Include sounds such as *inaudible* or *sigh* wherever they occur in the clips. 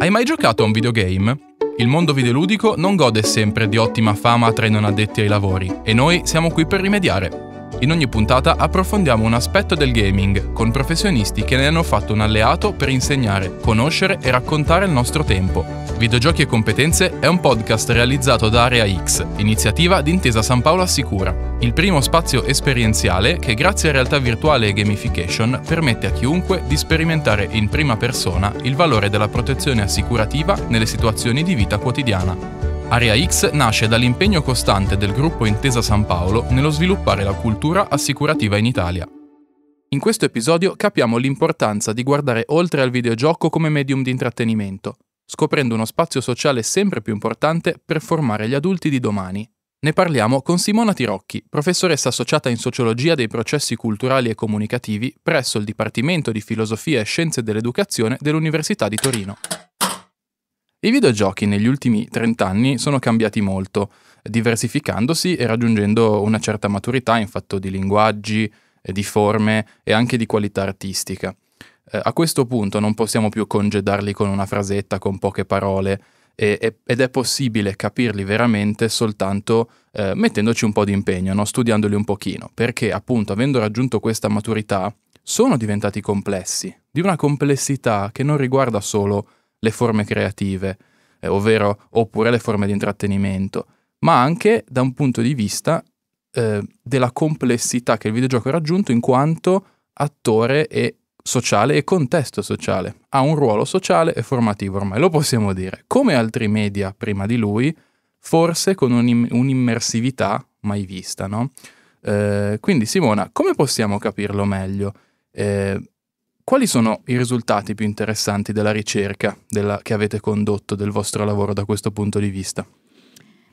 Hai mai giocato a un videogame? Il mondo videoludico non gode sempre di ottima fama tra i non addetti ai lavori e noi siamo qui per rimediare. In ogni puntata approfondiamo un aspetto del gaming con professionisti che ne hanno fatto un alleato per insegnare, conoscere e raccontare il nostro tempo. Videogiochi e competenze è un podcast realizzato da Area X, iniziativa d'Intesa San Paolo Assicura, il primo spazio esperienziale che grazie a realtà virtuale e gamification permette a chiunque di sperimentare in prima persona il valore della protezione assicurativa nelle situazioni di vita quotidiana. Area X nasce dall'impegno costante del gruppo Intesa San Paolo nello sviluppare la cultura assicurativa in Italia. In questo episodio capiamo l'importanza di guardare oltre al videogioco come medium di intrattenimento, scoprendo uno spazio sociale sempre più importante per formare gli adulti di domani. Ne parliamo con Simona Tirocchi, professoressa associata in sociologia dei processi culturali e comunicativi presso il Dipartimento di Filosofia e Scienze dell'Educazione dell'Università di Torino. I videogiochi negli ultimi 30 anni sono cambiati molto, diversificandosi e raggiungendo una certa maturità in fatto di linguaggi, eh, di forme e anche di qualità artistica. Eh, a questo punto non possiamo più congedarli con una frasetta, con poche parole, ed è possibile capirli veramente soltanto eh, mettendoci un po' di impegno, no? studiandoli un pochino, perché appunto avendo raggiunto questa maturità sono diventati complessi, di una complessità che non riguarda solo le forme creative, eh, ovvero, oppure le forme di intrattenimento, ma anche da un punto di vista eh, della complessità che il videogioco ha raggiunto in quanto attore e sociale e contesto sociale. Ha un ruolo sociale e formativo ormai, lo possiamo dire. Come altri media prima di lui, forse con un'im- un'immersività mai vista, no? Eh, quindi Simona, come possiamo capirlo meglio? Eh, quali sono i risultati più interessanti della ricerca della, che avete condotto del vostro lavoro da questo punto di vista?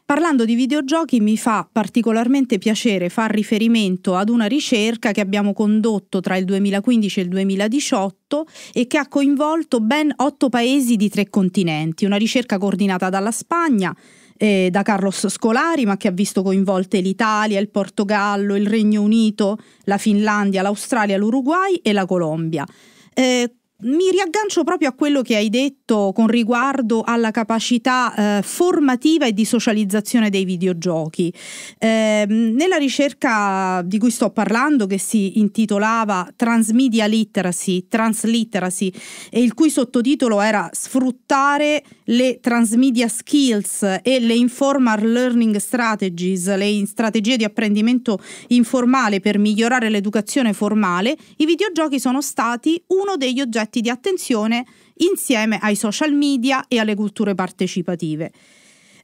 Parlando di videogiochi mi fa particolarmente piacere far riferimento ad una ricerca che abbiamo condotto tra il 2015 e il 2018 e che ha coinvolto ben otto paesi di tre continenti, una ricerca coordinata dalla Spagna, eh, da Carlos Scolari, ma che ha visto coinvolte l'Italia, il Portogallo, il Regno Unito, la Finlandia, l'Australia, l'Uruguay e la Colombia. Eh, mi riaggancio proprio a quello che hai detto con riguardo alla capacità eh, formativa e di socializzazione dei videogiochi. Eh, nella ricerca di cui sto parlando, che si intitolava Transmedia Literacy, Transliteracy, e il cui sottotitolo era Sfruttare le transmedia skills e le informal learning strategies, le strategie di apprendimento informale per migliorare l'educazione formale, i videogiochi sono stati uno degli oggetti oggetti di attenzione insieme ai social media e alle culture partecipative.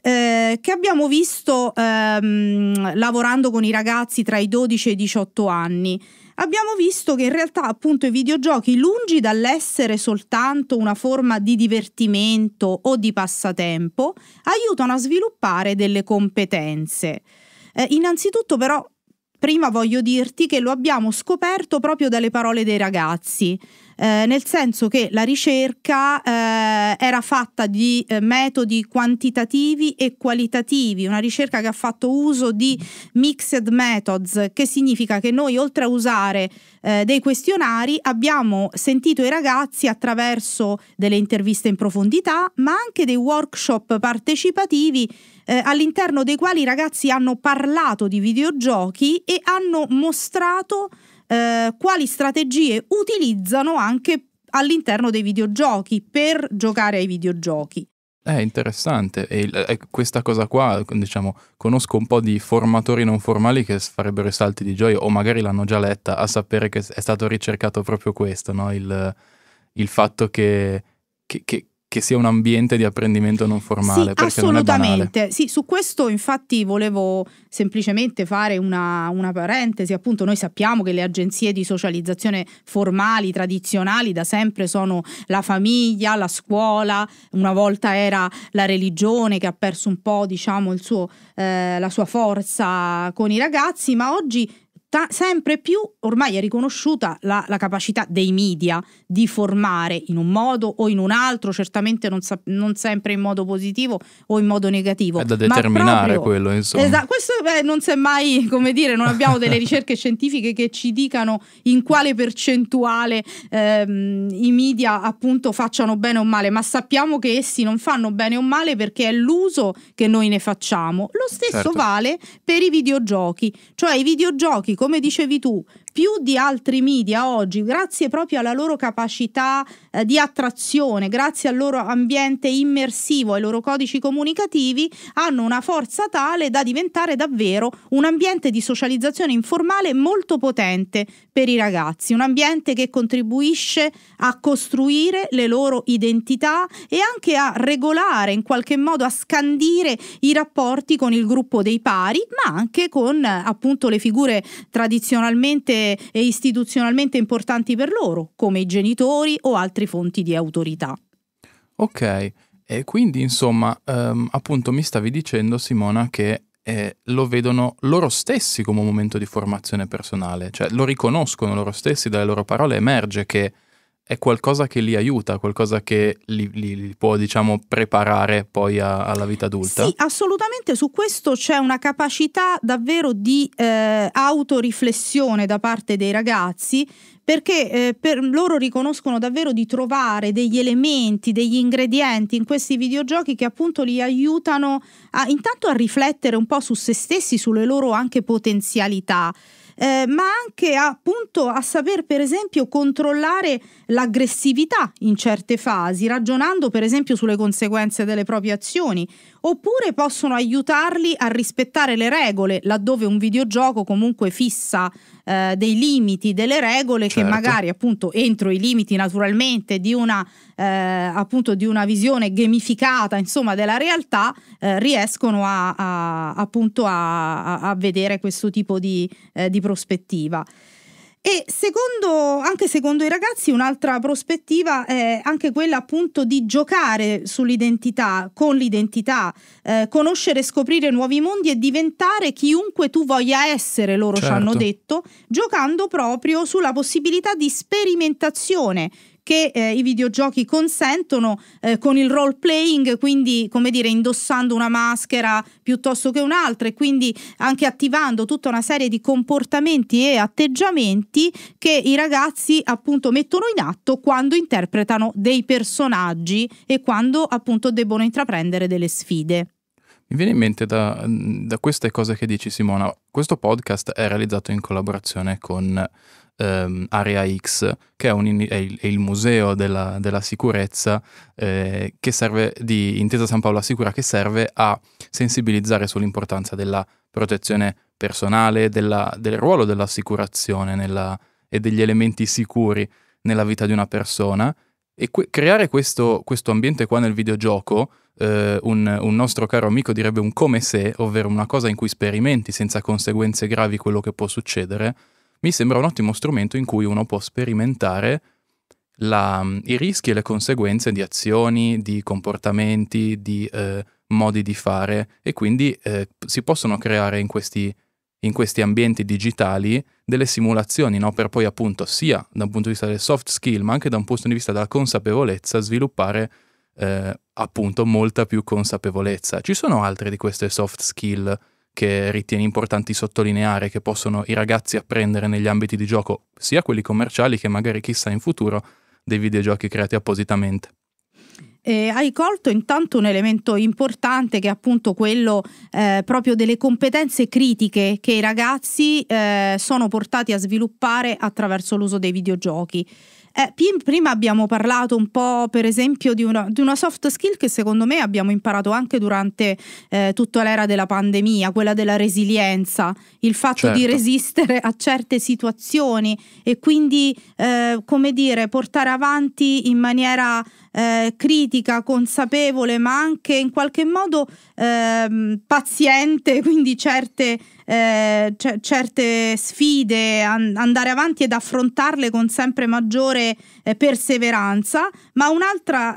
Eh, che abbiamo visto ehm, lavorando con i ragazzi tra i 12 e i 18 anni. Abbiamo visto che in realtà appunto i videogiochi, lungi dall'essere soltanto una forma di divertimento o di passatempo, aiutano a sviluppare delle competenze. Eh, innanzitutto però prima voglio dirti che lo abbiamo scoperto proprio dalle parole dei ragazzi. Eh, nel senso che la ricerca eh, era fatta di eh, metodi quantitativi e qualitativi, una ricerca che ha fatto uso di mixed methods, che significa che noi oltre a usare eh, dei questionari abbiamo sentito i ragazzi attraverso delle interviste in profondità, ma anche dei workshop partecipativi eh, all'interno dei quali i ragazzi hanno parlato di videogiochi e hanno mostrato eh, quali strategie utilizzano anche all'interno dei videogiochi per giocare ai videogiochi. È interessante, e, e questa cosa qua, diciamo, conosco un po' di formatori non formali che farebbero i salti di gioia, o magari l'hanno già letta, a sapere che è stato ricercato proprio questo, no? il, il fatto che, che, che che sia un ambiente di apprendimento non formale. Sì, assolutamente. sì, su questo infatti volevo semplicemente fare una, una, parentesi. Appunto, noi sappiamo che le agenzie di socializzazione formali, tradizionali, da sempre sono la famiglia, la scuola, una volta era la religione che ha perso un po', diciamo, suo, eh, la sua forza con i ragazzi, ma oggi ta- sempre più ormai è riconosciuta la, la, capacità dei media di formare in un modo o in un altro, certamente non, sa- non sempre in modo positivo o in modo negativo. È da determinare proprio, quello, insomma. Esa- questo beh, non si è mai, come dire, non abbiamo delle *laughs* ricerche scientifiche che ci dicano in quale percentuale ehm, i media appunto facciano bene o male, ma sappiamo che essi non fanno bene o male perché è l'uso che noi ne facciamo. Lo stesso certo. vale per i videogiochi, cioè i videogiochi come dicevi tu, più di altri media oggi, grazie proprio alla loro capacità eh, di attrazione, grazie al loro ambiente immersivo, ai loro codici comunicativi, hanno una forza tale da diventare davvero un ambiente di socializzazione informale molto potente per i ragazzi, un ambiente che contribuisce a costruire le loro identità e anche a regolare, in qualche modo a scandire i rapporti con il gruppo dei pari, ma anche con appunto le figure tradizionalmente e istituzionalmente importanti per loro, come i genitori o altre fonti di autorità. Ok, e quindi insomma, ehm, appunto mi stavi dicendo Simona che eh, lo vedono loro stessi come un momento di formazione personale, cioè lo riconoscono loro stessi, dalle loro parole emerge che è qualcosa che li aiuta, qualcosa che li, li, li può, diciamo, preparare poi a, alla vita adulta? Sì, assolutamente su questo c'è una capacità davvero di eh, autoriflessione da parte dei ragazzi perché eh, per loro riconoscono davvero di trovare degli elementi, degli ingredienti in questi videogiochi che appunto li aiutano a, intanto a riflettere un po' su se stessi, sulle loro anche potenzialità eh, ma anche appunto a saper per esempio controllare l'aggressività in certe fasi, ragionando per esempio sulle conseguenze delle proprie azioni, oppure possono aiutarli a rispettare le regole laddove un videogioco comunque fissa eh, dei limiti, delle regole certo. che magari appunto entro i limiti naturalmente di una, eh, appunto, di una visione gamificata insomma, della realtà eh, riescono a, a, appunto a, a, vedere questo tipo di, eh, di prospettiva. E secondo, anche secondo i ragazzi un'altra prospettiva è anche quella appunto di giocare sull'identità, con l'identità, eh, conoscere e scoprire nuovi mondi e diventare chiunque tu voglia essere, loro certo. ci hanno certo. detto, giocando proprio sulla possibilità di sperimentazione che eh, i videogiochi consentono eh, con il role playing, quindi come dire indossando una maschera piuttosto che un'altra e quindi anche attivando tutta una serie di comportamenti e atteggiamenti che i ragazzi appunto mettono in atto quando interpretano dei personaggi e quando appunto debbono intraprendere delle sfide. Mi viene in mente da, da queste cose che dici Simona, questo podcast è realizzato in collaborazione con ehm, Area X, che è, un, è, il, è il, museo della, della sicurezza eh, serve, di Intesa San Paolo Assicura, che serve a sensibilizzare sull'importanza della protezione personale, della, del ruolo dell'assicurazione nella, e degli elementi sicuri nella vita di una persona. E que- creare questo, questo, ambiente qua nel videogioco, eh, un, un, nostro caro amico direbbe un come se, ovvero una cosa in cui sperimenti senza conseguenze gravi quello che può succedere, mi sembra un ottimo strumento in cui uno può sperimentare la, mm, i rischi e le conseguenze di azioni, di comportamenti, di eh, modi di fare e quindi eh, si possono creare in questi, in questi, ambienti digitali delle simulazioni no? per poi appunto sia da un punto di vista del soft skill ma anche da un punto di vista della consapevolezza sviluppare eh, appunto molta più consapevolezza. Ci sono altre di queste soft skill che ritieni importanti sottolineare che possono i ragazzi apprendere negli ambiti di gioco, sia quelli commerciali che magari chissà in futuro dei videogiochi creati appositamente? Eh, hai colto intanto un elemento importante che è appunto quello eh, proprio delle competenze critiche che i ragazzi eh, sono portati a sviluppare attraverso l'uso dei videogiochi. Eh, prima abbiamo parlato un po', per esempio, di una, di una, soft skill che secondo me abbiamo imparato anche durante eh, tutta l'era della pandemia, quella della resilienza, il fatto certo. di resistere a certe situazioni e quindi, eh, come dire, portare avanti in maniera eh, critica, consapevole, ma anche in qualche modo eh, paziente, *laughs* quindi certe, eh, certe sfide, an andare avanti ed affrontarle con sempre maggiore eh, perseveranza, ma un'altra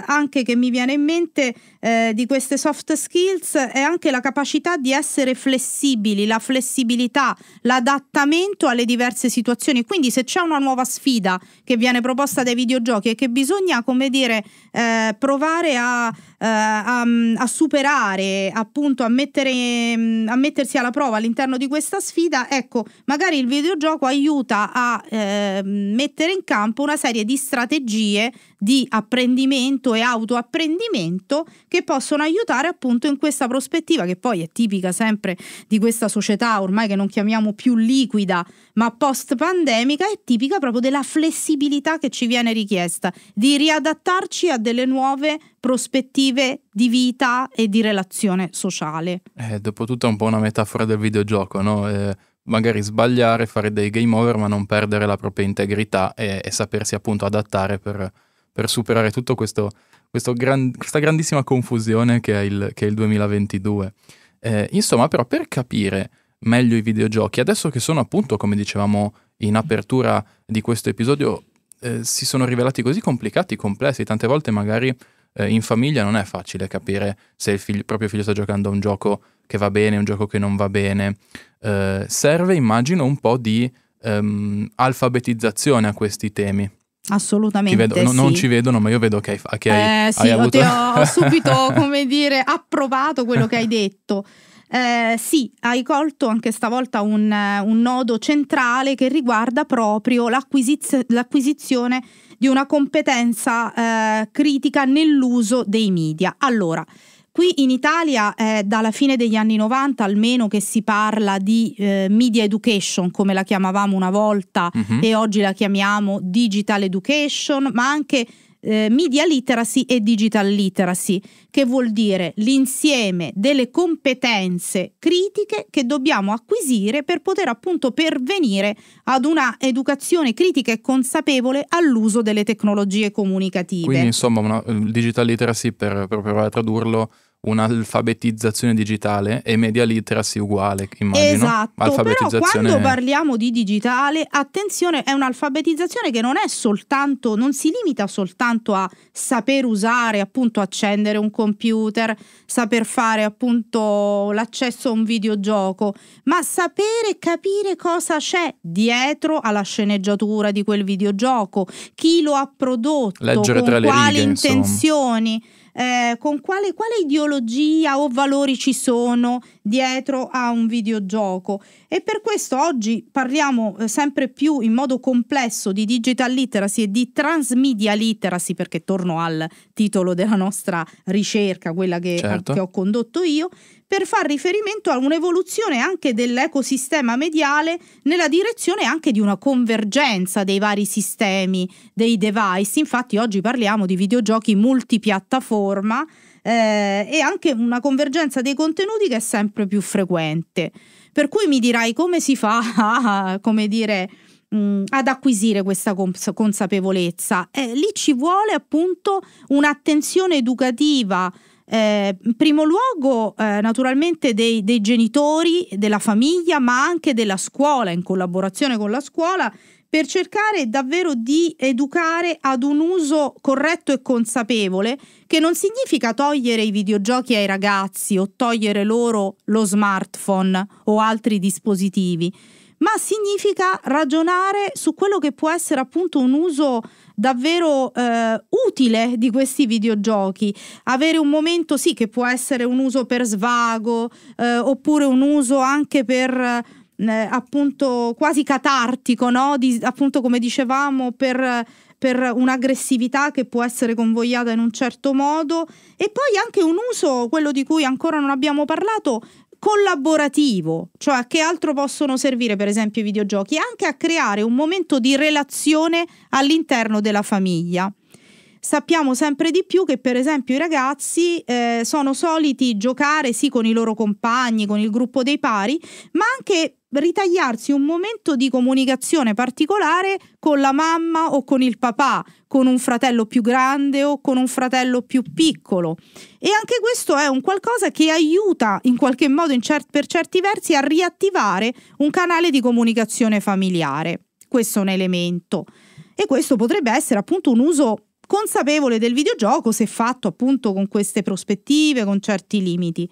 eh, anche che mi viene in mente eh, di queste soft skills è anche la capacità di essere flessibili, la flessibilità, l'adattamento alle diverse situazioni. Quindi se c'è una nuova sfida che viene proposta dai videogiochi e che bisogna, come dire, eh, provare a eh, a, a, superare, appunto a, mettere, mm, a mettersi alla prova all'interno di questa sfida, ecco, magari il videogioco aiuta a eh, mettere in campo una serie di strategie di apprendimento e autoapprendimento che possono aiutare appunto in questa prospettiva che poi è tipica sempre di questa società ormai che non chiamiamo più liquida ma post pandemica è tipica proprio della flessibilità che ci viene richiesta di riadattarci a delle nuove prospettive di vita e di relazione sociale. Eh, dopotutto è un po' una metafora del videogioco, no? Eh, magari sbagliare, fare dei game over, ma non perdere la propria integrità e, e sapersi appunto adattare per, per superare tutto questo, questo gran, questa grandissima confusione che è il, che è il 2022. Eh, insomma, però, per capire meglio i videogiochi, adesso che sono appunto, come dicevamo in apertura di questo episodio, eh, si sono rivelati così complicati, complessi, tante volte magari eh, in famiglia non è facile capire se il, figlio, proprio figlio sta giocando a un gioco che va bene, un gioco che non va bene. Eh, serve, immagino, un po' di ehm, alfabetizzazione a questi temi. Assolutamente. Vedo, no, Non ci vedono, ma io vedo che hai, fatto. eh, sì, hai avuto... Ti ho *laughs* subito, come dire, approvato quello che hai detto. Eh, sì, hai colto anche stavolta un, un nodo centrale che riguarda proprio l'acquisiz- l'acquisizione di una competenza eh, critica nell'uso dei media. Allora, Qui in Italia è dalla fine degli anni 90 almeno che si parla di eh, media education, come la chiamavamo una volta uh-huh. e oggi la chiamiamo digital education, ma anche eh, media literacy e digital literacy, che vuol dire l'insieme delle competenze critiche che dobbiamo acquisire per poter appunto pervenire ad una educazione critica e consapevole all'uso delle tecnologie comunicative. Quindi insomma una, eh, digital literacy, per, per provare a tradurlo, un'alfabetizzazione digitale e media literacy uguale, immagino. Esatto, però quando parliamo di digitale, attenzione, è un'alfabetizzazione che non è soltanto, non si limita soltanto a saper usare, appunto, accendere un computer, saper fare appunto l'accesso a un videogioco, ma sapere capire cosa c'è dietro alla sceneggiatura di quel videogioco, chi lo ha prodotto, Leggere con quali righe, intenzioni. Insomma eh, con quale, quale ideologia o valori ci sono dietro a un videogioco. E per questo oggi parliamo eh, sempre più in modo complesso di digital literacy e di transmedia literacy, perché torno al titolo della nostra ricerca, quella che, certo. che ho condotto io, per far riferimento a un'evoluzione anche dell'ecosistema mediale nella direzione anche di una convergenza dei vari sistemi, dei device. Infatti oggi parliamo di videogiochi multipiattaforma eh, e anche una convergenza dei contenuti che è sempre più frequente. Per cui mi dirai come si fa *laughs* a, come dire, mh, ad acquisire questa cons- consapevolezza. Eh, lì ci vuole appunto un'attenzione educativa eh, in primo luogo eh, naturalmente dei, dei genitori, della famiglia, ma anche della scuola, in collaborazione con la scuola, per cercare davvero di educare ad un uso corretto e consapevole, che non significa togliere i videogiochi ai ragazzi o togliere loro lo smartphone o altri dispositivi, ma significa ragionare su quello che può essere appunto un uso davvero eh, utile di questi videogiochi. Avere un momento sì che può essere un uso per svago eh, oppure un uso anche per... Eh, appunto quasi catartico, no? di, appunto come dicevamo, per, per un'aggressività che può essere convogliata in un certo modo e poi anche un uso, quello di cui ancora non abbiamo parlato, collaborativo, cioè a che altro possono servire per esempio i videogiochi? Anche a creare un momento di relazione all'interno della famiglia. Sappiamo sempre di più che per esempio i ragazzi eh, sono soliti giocare sì con i loro compagni, con il gruppo dei pari, ma anche ritagliarsi un momento di comunicazione particolare con la mamma o con il papà, con un fratello più grande o con un fratello più piccolo. E anche questo è un qualcosa che aiuta in qualche modo in cer- per certi versi a riattivare un canale di comunicazione familiare. Questo è un elemento. E questo potrebbe essere appunto un uso consapevole del videogioco se fatto appunto con queste prospettive, con certi limiti.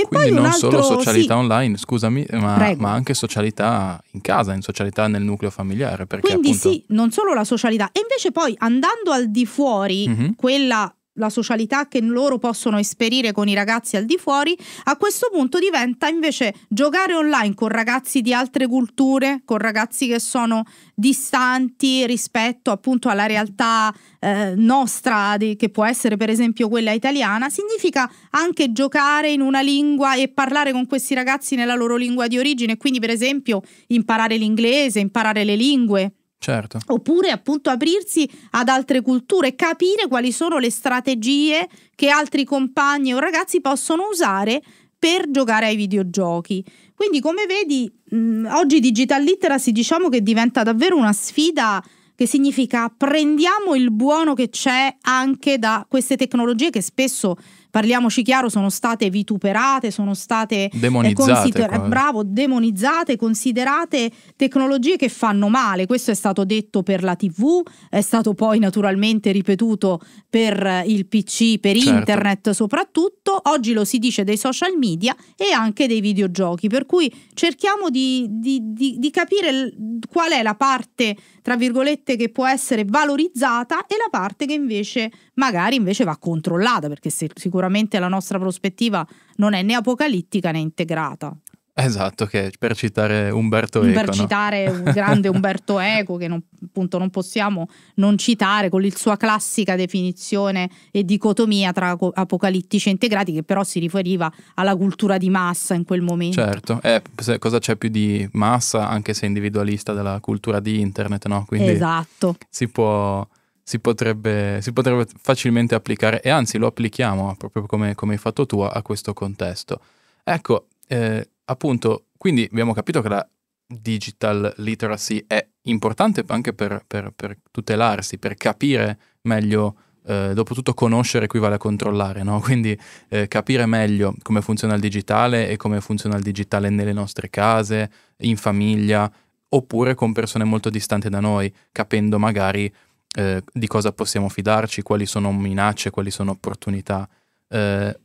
E Quindi poi non altro, solo socialità sì. online, scusami, ma, ma, anche socialità in casa, in socialità nel nucleo familiare. Quindi appunto... sì, non solo la socialità. E invece poi andando al di fuori, mm-hmm. quella la socialità che loro possono esperire con i ragazzi al di fuori, a questo punto diventa invece giocare online con ragazzi di altre culture, con ragazzi che sono distanti rispetto appunto alla realtà eh, nostra, di, che può essere per esempio quella italiana, significa anche giocare in una lingua e parlare con questi ragazzi nella loro lingua di origine, quindi per esempio imparare l'inglese, imparare le lingue. Certo. Oppure appunto aprirsi ad altre culture, capire quali sono le strategie che altri compagni o ragazzi possono usare per giocare ai videogiochi. Quindi come vedi, mh, oggi digital literacy diciamo che diventa davvero una sfida che significa prendiamo il buono che c'è anche da queste tecnologie che spesso parliamoci chiaro, sono state vituperate, sono state eh, demonizzate, consider- bravo, demonizzate, considerate tecnologie che fanno male. Questo è stato detto per la TV, è stato poi naturalmente ripetuto per eh, il PC, per certo. internet soprattutto. Oggi lo si dice dei social media e anche dei videogiochi, per cui cerchiamo di, di, di, di capire qual è la parte, tra virgolette, che può essere valorizzata e la parte che invece magari invece va controllata, perché se sicuramente sicuramente la nostra prospettiva non è né apocalittica né integrata. Esatto, che per citare Umberto Eco. Per no? citare un grande *laughs* Umberto Eco, che non, appunto non possiamo non citare con la sua classica definizione e dicotomia tra apocalittici e integrati, che però si riferiva alla cultura di massa in quel momento. Certo, eh, cosa c'è più di massa, anche se individualista, della cultura di internet, no? Quindi esatto. Si può si potrebbe, si potrebbe facilmente applicare e anzi lo applichiamo proprio come, come hai fatto tu a questo contesto. Ecco, eh, appunto, quindi abbiamo capito che la digital literacy è importante anche per, per, per tutelarsi, per capire meglio, eh, dopo tutto conoscere equivale a controllare, no? *laughs* quindi eh, capire meglio come funziona il digitale e come funziona il digitale nelle nostre case, in famiglia, oppure con persone molto distanti da noi, capendo magari eh, di cosa possiamo fidarci, quali sono minacce, quali sono opportunità. Eh,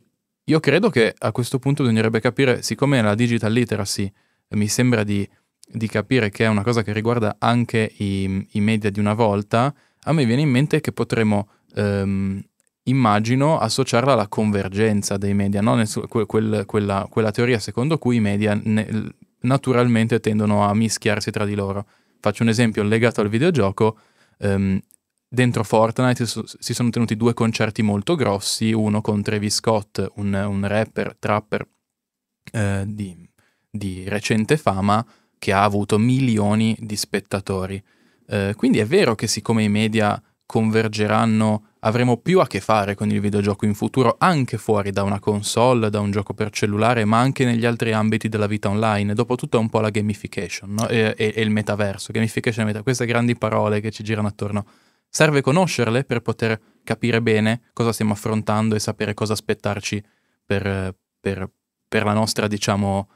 io credo che a questo punto bisognerebbe capire, siccome la digital literacy eh, mi sembra di, di capire che è una cosa che riguarda anche i, i, media di una volta, a me viene in mente che potremmo, ehm, immagino, associarla alla convergenza dei media, no? Nel, quel, quella, quella, teoria secondo cui i media ne, naturalmente tendono a mischiarsi tra di loro. Faccio un esempio legato al videogioco. Um, dentro Fortnite si sono tenuti due concerti molto grossi, uno con Travis Scott, un, un rapper, trapper eh, di, di, recente fama, che ha avuto milioni di spettatori. Eh, quindi è vero che siccome i media convergeranno, avremo più a che fare con il videogioco in futuro, anche fuori da una console, da un gioco per cellulare, ma anche negli altri ambiti della vita online. Dopotutto è un po' la gamification no? e, e, e, il metaverso, gamification e meta, queste grandi parole che ci girano attorno Serve conoscerle per poter capire bene cosa stiamo affrontando e sapere cosa aspettarci per, per, per la nostra, diciamo,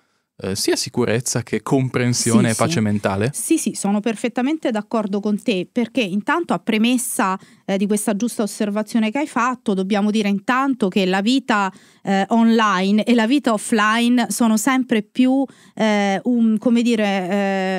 eh, sia sicurezza che comprensione sì, e pace sì. mentale? Sì, sì, sono perfettamente d'accordo con te, perché intanto a premessa eh, di questa giusta osservazione che hai fatto, dobbiamo dire intanto che la vita eh, online e la vita offline sono sempre più, eh, un, come dire,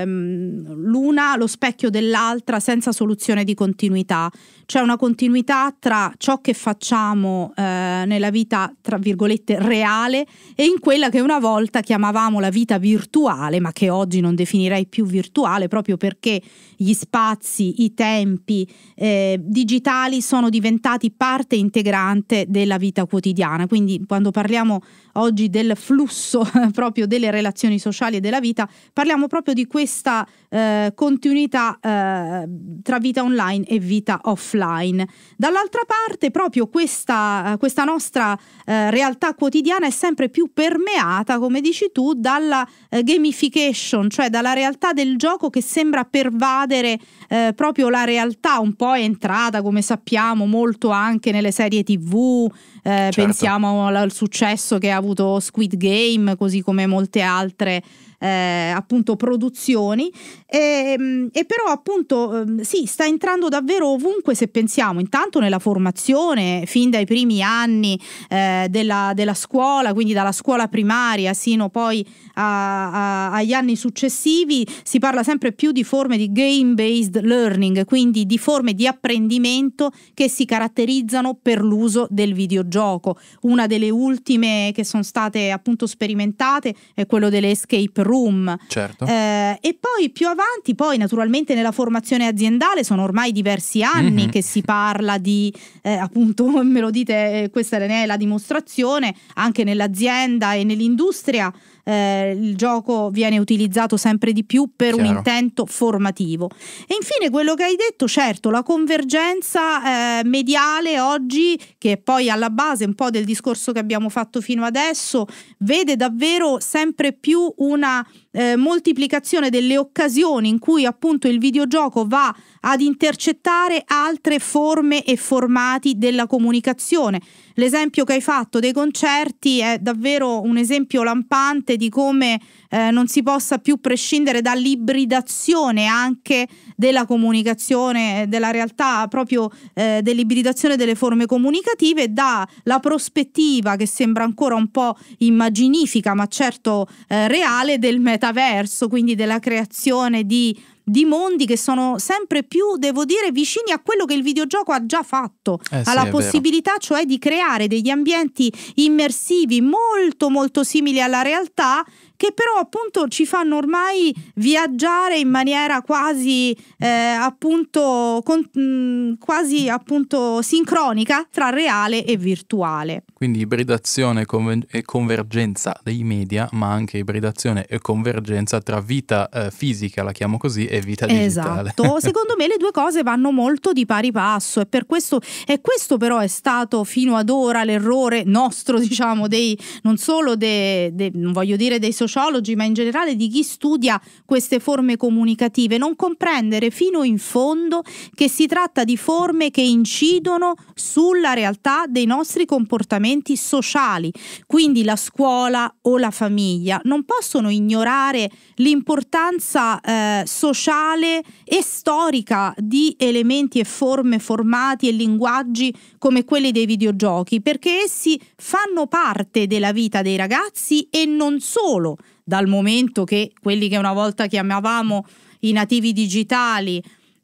ehm, l'una lo specchio dell'altra senza soluzione di continuità. C'è una continuità tra ciò che facciamo eh, nella vita, tra virgolette, reale e in quella che una volta chiamavamo la vita virtuale, ma che oggi non definirei più virtuale proprio perché gli spazi, i tempi eh, digitali sono diventati parte integrante della vita quotidiana. Quindi quando parliamo oggi del flusso *laughs* proprio delle relazioni sociali e della vita, parliamo proprio di questa eh, continuità eh, tra vita online e vita offline. Dall'altra parte proprio questa, questa nostra eh, realtà quotidiana è sempre più permeata, come dici tu, dalla eh, gamification, cioè dalla realtà del gioco che sembra pervadere eh, proprio la realtà un po' è entrata, come sappiamo, molto anche nelle serie tv, eh, certo. pensiamo al successo che ha avuto Squid Game, così come molte altre eh, appunto produzioni e, ehm, e però appunto ehm, sì sta entrando davvero ovunque se pensiamo intanto nella formazione fin dai primi anni eh, della, della, scuola quindi dalla scuola primaria sino poi a, a, agli anni successivi si parla sempre più di forme di game based learning quindi di forme di apprendimento che si caratterizzano per l'uso del videogioco una delle ultime che sono state appunto sperimentate è quello delle escape room room. Certo. Eh, e poi più avanti, poi naturalmente nella formazione aziendale sono ormai diversi anni mm-hmm. che si parla di, eh, appunto, *laughs* me lo dite, eh, questa è la dimostrazione, anche nell'azienda e nell'industria eh, il gioco viene utilizzato sempre di più per Chiaro. un intento formativo. E infine quello che hai detto, certo, la convergenza eh, mediale oggi, che è poi alla base un po' del discorso che abbiamo fatto fino adesso, vede davvero sempre più una eh, moltiplicazione delle occasioni in cui appunto il videogioco va ad intercettare altre forme e formati della comunicazione. L'esempio che hai fatto dei concerti è davvero un esempio lampante di come eh, non si possa più prescindere dall'ibridazione anche della comunicazione, della realtà proprio eh, dell'ibridazione delle forme comunicative dalla prospettiva che sembra ancora un po' immaginifica ma certo eh, reale del metaverso, quindi della creazione di di mondi che sono sempre più, devo dire, vicini a quello che il videogioco ha già fatto, eh sì, alla possibilità vero. cioè di creare degli ambienti immersivi molto molto simili alla realtà che però appunto ci fanno ormai viaggiare in maniera quasi eh, appunto con, mh, quasi appunto sincronica tra reale e virtuale. Quindi ibridazione e convergenza dei media, ma anche ibridazione e convergenza tra vita eh, fisica, la chiamo così, e vita digitale. Esatto, secondo me le due cose vanno molto di pari passo e per questo, e questo però è stato fino ad ora l'errore nostro, diciamo, dei, non solo dei, dei, non voglio dire dei sociologi, ma in generale di chi studia queste forme comunicative, non comprendere fino in fondo che si tratta di forme che incidono sulla realtà dei nostri comportamenti strumenti sociali, quindi la scuola o la famiglia, non possono ignorare l'importanza eh, sociale e storica di elementi e forme, formati e linguaggi come quelli dei videogiochi, perché essi fanno parte della vita dei ragazzi e non solo, dal momento che quelli che una volta chiamavamo i nativi digitali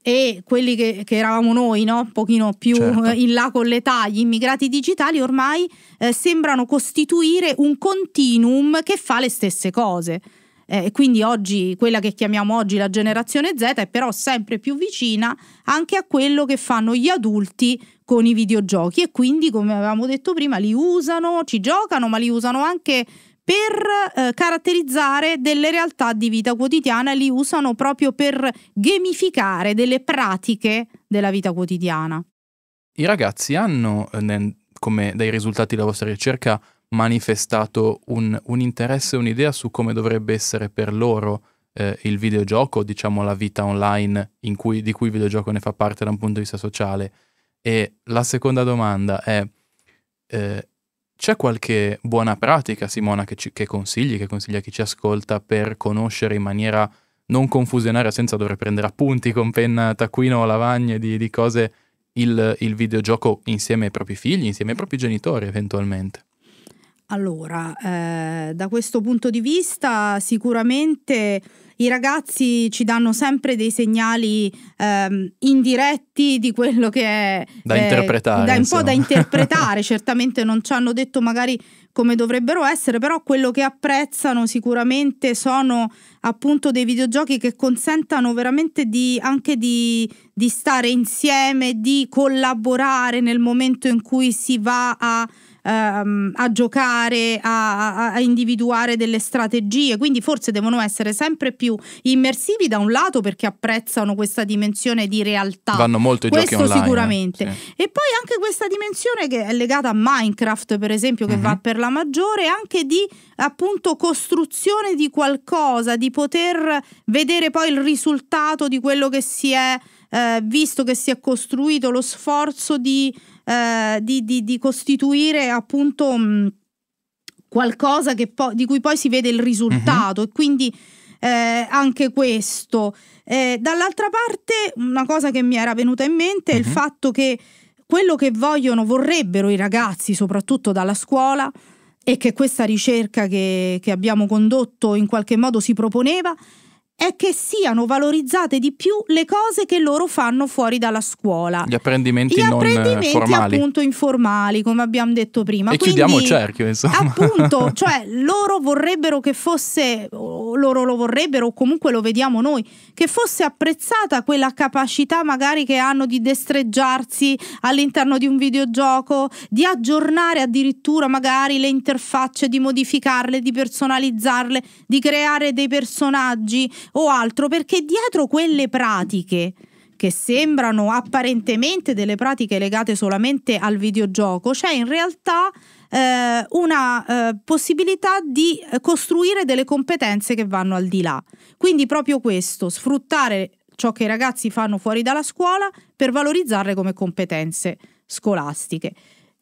e quelli che, che eravamo noi, no? un pochino più certo. Eh, in là con l'età, gli immigrati digitali ormai eh, sembrano costituire un continuum che fa le stesse cose. Eh, quindi oggi quella che chiamiamo oggi la generazione Z è però sempre più vicina anche a quello che fanno gli adulti con i videogiochi e quindi come avevamo detto prima li usano, ci giocano ma li usano anche per eh, caratterizzare delle realtà di vita quotidiana, li usano proprio per gamificare delle pratiche della vita quotidiana. I ragazzi hanno, eh, come dai risultati della vostra ricerca, manifestato un, un interesse, un'idea su come dovrebbe essere per loro eh, il videogioco, diciamo la vita online cui, di cui il videogioco ne fa parte da un punto di vista sociale. E la seconda domanda è, eh, c'è qualche buona pratica, Simona, che, ci, che consigli, che consiglia a chi ci ascolta per conoscere in maniera non confusionaria, senza dover prendere appunti con penna, taccuino o lavagne di, di cose, il, il videogioco insieme ai propri figli, insieme ai propri genitori eventualmente? Allora, eh, da questo punto di vista sicuramente i ragazzi ci danno sempre dei segnali ehm, indiretti di quello che è da eh, interpretare. Da, un po' da interpretare, *laughs* certamente non ci hanno detto magari come dovrebbero essere, però quello che apprezzano sicuramente sono appunto dei videogiochi che consentano veramente di, anche di, di stare insieme, di collaborare nel momento in cui si va a ehm, a giocare, a, a, individuare delle strategie, quindi forse devono essere sempre più immersivi da un lato perché apprezzano questa dimensione di realtà. Vanno molto i Questo giochi online. Eh, sicuramente. Eh, sì. E poi anche questa dimensione che è legata a Minecraft, per esempio, che mm-hmm. va mhm. per la maggiore, anche di appunto costruzione di qualcosa, di poter vedere poi il risultato di quello che si è eh, visto che si è costruito lo sforzo di, eh, di, di, di costituire appunto mh, mm, qualcosa di cui poi si vede il risultato uh -huh. e quindi eh, anche questo. Eh, dall'altra parte una cosa che mi era venuta in mente uh -huh. è il mhm. fatto che quello che vogliono, vorrebbero i ragazzi, soprattutto dalla scuola, e che questa ricerca che, che abbiamo condotto in qualche modo si proponeva, è che siano valorizzate di più le cose che loro fanno fuori dalla scuola. Gli apprendimenti, Gli eh, apprendimenti formali. appunto informali, come abbiamo detto prima. E Quindi, chiudiamo il cerchio, insomma. Appunto, *laughs* cioè loro vorrebbero che fosse, loro lo vorrebbero, o comunque lo vediamo noi, che fosse apprezzata quella capacità magari che hanno di destreggiarsi all'interno di un videogioco, di aggiornare addirittura magari le interfacce, di modificarle, di personalizzarle, di creare dei personaggi o altro, perché dietro quelle pratiche che sembrano apparentemente delle pratiche legate solamente al videogioco, c'è in realtà eh, una eh, possibilità di eh, costruire delle competenze che vanno al di là. Quindi proprio questo, sfruttare ciò che i ragazzi fanno fuori dalla scuola per valorizzarle come competenze scolastiche.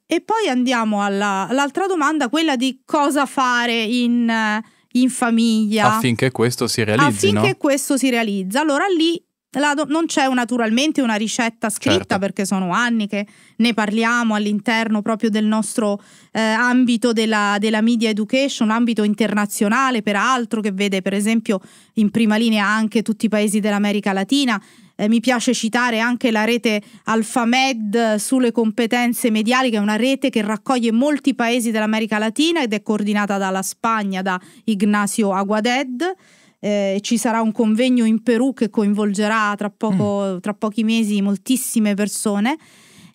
E poi andiamo all'altra domanda, quella di cosa fare in... Eh, in famiglia. Affinché questo si realizzi. Affinché no? questo si realizza. Allora lì non c'è naturalmente una ricetta scritta certo. perché sono anni che ne parliamo all'interno proprio del nostro eh, ambito della, della, media education, ambito internazionale peraltro che vede per esempio in prima linea anche tutti i paesi dell'America Latina eh, mi piace citare anche la rete Alfamed eh, sulle competenze mediali, che è una rete che raccoglie molti paesi dell'America Latina ed è coordinata dalla Spagna, da Ignacio Aguaded. Eh, ci sarà un convegno in Perù che coinvolgerà tra, poco, mm. tra pochi mesi moltissime persone.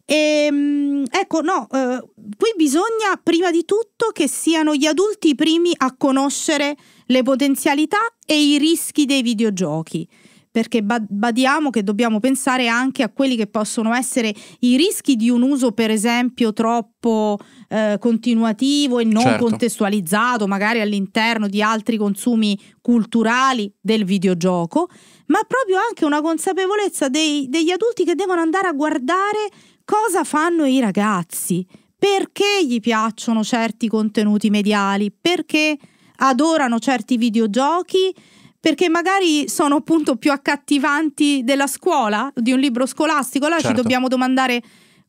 E, ehm, ecco, no, eh, qui bisogna prima di tutto che siano gli adulti i primi a conoscere le potenzialità e i rischi dei videogiochi perché badiamo che dobbiamo pensare anche a quelli che possono essere i rischi di un uso per esempio troppo eh, continuativo e non certo. contestualizzato magari all'interno di altri consumi culturali del videogioco, ma proprio anche una consapevolezza dei, degli adulti che devono andare a guardare cosa fanno i ragazzi, perché gli piacciono certi contenuti mediali, perché adorano certi videogiochi perché magari sono appunto più accattivanti della scuola, di un libro scolastico, allora certo. ci dobbiamo domandare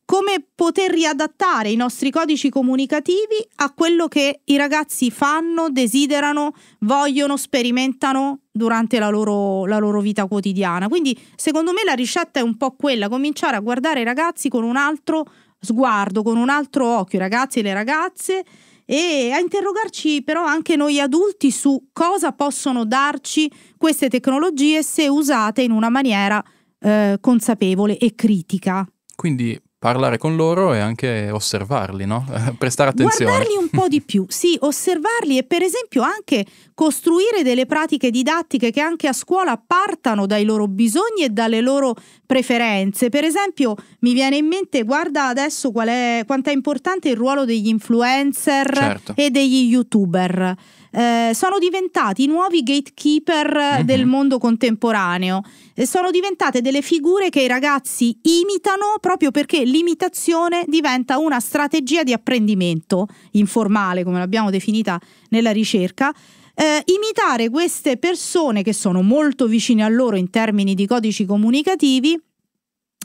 come poter riadattare i nostri codici comunicativi a quello che i ragazzi fanno, desiderano, vogliono, sperimentano durante la loro, la loro vita quotidiana. Quindi secondo me la ricetta è un po' quella, cominciare a guardare i ragazzi con un altro sguardo, con un altro occhio, i ragazzi e le ragazze e a interrogarci però anche noi adulti su cosa possono darci queste tecnologie se usate in una maniera eh, consapevole e critica. Quindi parlare con loro e anche osservarli, no? *laughs* prestare attenzione. Guardarli un po' di *laughs* più, sì, osservarli e per esempio anche costruire delle pratiche didattiche che anche a scuola partano dai loro bisogni e dalle loro preferenze. Per esempio mi viene in mente, guarda adesso qual è, quanto è importante il ruolo degli influencer certo. e degli youtuber. Eh, sono diventati i nuovi gatekeeper mm-hmm. del mondo contemporaneo. Eh, sono diventate delle figure che i ragazzi imitano proprio perché l'imitazione diventa una strategia di apprendimento informale, come l'abbiamo definita nella ricerca. Eh, imitare queste persone che sono molto vicine a loro in termini di codici comunicativi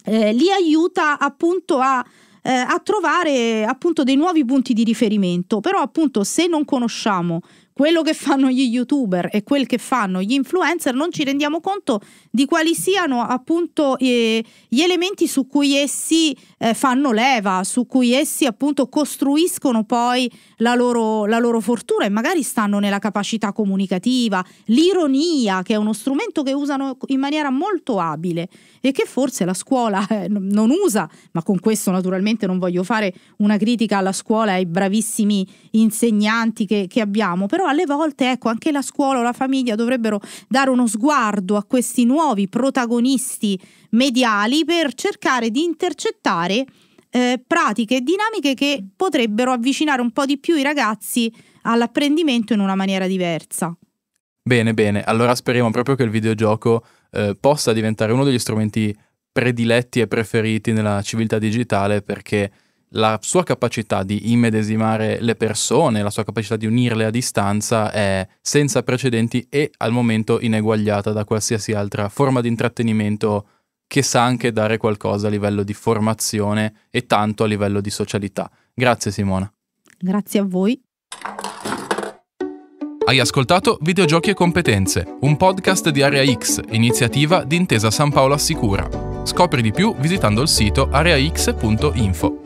eh, li aiuta appunto a, eh, a trovare appunto dei nuovi punti di riferimento, però appunto se non conosciamo quello che fanno gli youtuber e quel che fanno gli influencer, non ci rendiamo conto di quali siano appunto eh, gli elementi su cui essi eh, fanno leva, su cui essi appunto costruiscono poi la loro, la loro fortuna e magari stanno nella capacità comunicativa, l'ironia che è uno strumento che usano in maniera molto abile e che forse la scuola eh, non usa, ma con questo naturalmente non voglio fare una critica alla scuola e ai bravissimi insegnanti che, che abbiamo, però alle volte ecco, anche la scuola o la famiglia dovrebbero dare uno sguardo a questi nuovi protagonisti mediali per cercare di intercettare eh, pratiche e dinamiche che potrebbero avvicinare un po' di più i ragazzi all'apprendimento in una maniera diversa. Bene, bene, allora speriamo proprio che il videogioco eh, possa diventare uno degli strumenti prediletti e preferiti nella civiltà digitale perché la sua capacità di immedesimare le persone, la sua capacità di unirle a distanza è senza precedenti e al momento ineguagliata da qualsiasi altra forma di intrattenimento che sa anche dare qualcosa a livello di formazione e tanto a livello di socialità. Grazie Simona. Grazie a voi. Hai ascoltato Videogiochi e Competenze, un podcast di Area X, iniziativa di Intesa San Paolo Assicura. Scopri di più visitando il sito areax.info.